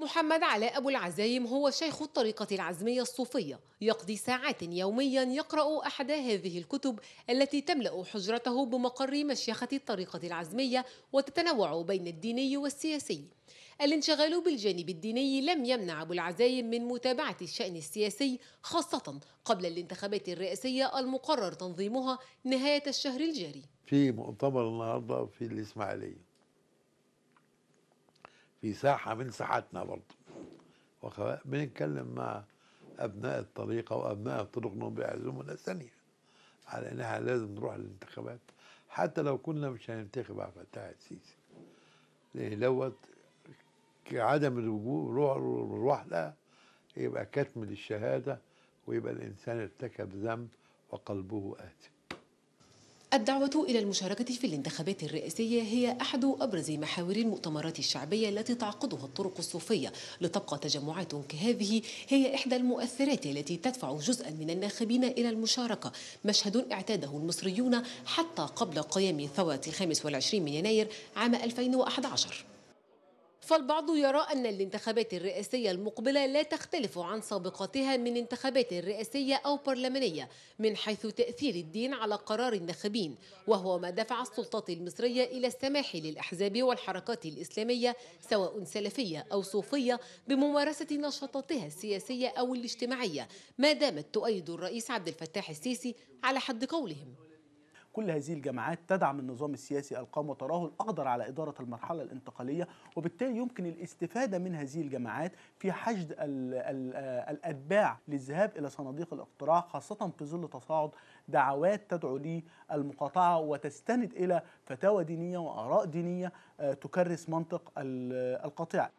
محمد علاء أبو العزايم هو شيخ الطريقة العزمية الصوفية يقضي ساعات يوميا يقرأ أحد هذه الكتب التي تملأ حجرته بمقر مشيخة الطريقة العزمية وتتنوع بين الديني والسياسي الانشغال بالجانب الديني لم يمنع أبو العزايم من متابعة الشأن السياسي خاصة قبل الانتخابات الرئاسية المقرر تنظيمها نهاية الشهر الجاري في مؤتمر النهاردة في الإسماعيلية في ساحة من ساحاتنا برضه بنتكلم مع أبناء الطريقة وأبناء الطرق أنهم بيعزمونا ثانية على إن إحنا لازم نروح للانتخابات حتى لو كنا مش هننتخب على فتاة السيسي لأن دوت عدم الوجود روح لا يبقى كتم للشهادة ويبقى الإنسان ارتكب ذنب وقلبه آثم الدعوة إلى المشاركة في الانتخابات الرئاسية هي أحد أبرز محاور المؤتمرات الشعبية التي تعقدها الطرق الصوفية لتبقى تجمعات كهذه هي إحدى المؤثرات التي تدفع جزءا من الناخبين إلى المشاركة مشهد اعتاده المصريون حتى قبل قيام ثورة الخامس والعشرين من يناير عام 2011 فالبعض يرى أن الانتخابات الرئاسية المقبلة لا تختلف عن سابقتها من انتخابات رئاسية أو برلمانية من حيث تأثير الدين على قرار الناخبين وهو ما دفع السلطات المصرية إلى السماح للأحزاب والحركات الإسلامية سواء سلفية أو صوفية بممارسة نشاطاتها السياسية أو الاجتماعية ما دامت تؤيد الرئيس عبد الفتاح السيسي على حد قولهم كل هذه الجماعات تدعم النظام السياسي القام وتراه الأقدر على إدارة المرحلة الانتقالية وبالتالي يمكن الاستفادة من هذه الجماعات في حشد آه، الأتباع للذهاب إلى صناديق الاقتراع خاصة في ظل تصاعد دعوات تدعو للمقاطعة وتستند إلى فتاوى دينية وآراء دينية آه، تكرس منطق القطيع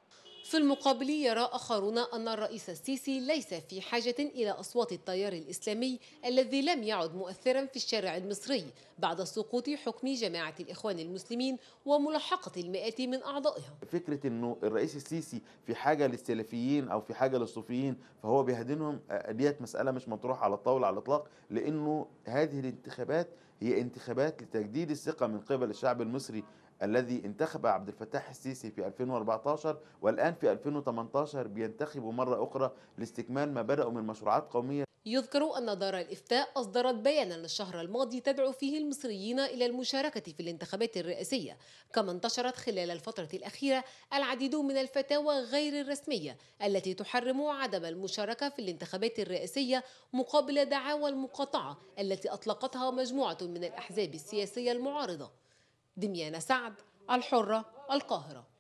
في المقابل يرى آخرون أن الرئيس السيسي ليس في حاجة إلى أصوات التيار الإسلامي الذي لم يعد مؤثرا في الشارع المصري بعد سقوط حكم جماعة الإخوان المسلمين وملاحقة المئات من أعضائها فكرة أنه الرئيس السيسي في حاجة للسلفيين أو في حاجة للصوفيين فهو بيهدنهم آه، ديت مسألة مش مطروحة على الطاولة على الإطلاق لأنه هذه الانتخابات هي انتخابات لتجديد الثقة من قبل الشعب المصري الذي انتخب عبد الفتاح السيسي في 2014 والآن في 2018 بينتخب مرة أخرى لاستكمال ما بدأوا من مشروعات قومية يذكر أن دار الإفتاء أصدرت بيانا الشهر الماضي تدعو فيه المصريين إلى المشاركة في الانتخابات الرئاسية كما انتشرت خلال الفترة الأخيرة العديد من الفتاوى غير الرسمية التي تحرم عدم المشاركة في الانتخابات الرئاسية مقابل دعاوى المقاطعة التي أطلقتها مجموعة من الأحزاب السياسية المعارضة دميانة سعد الحرة القاهرة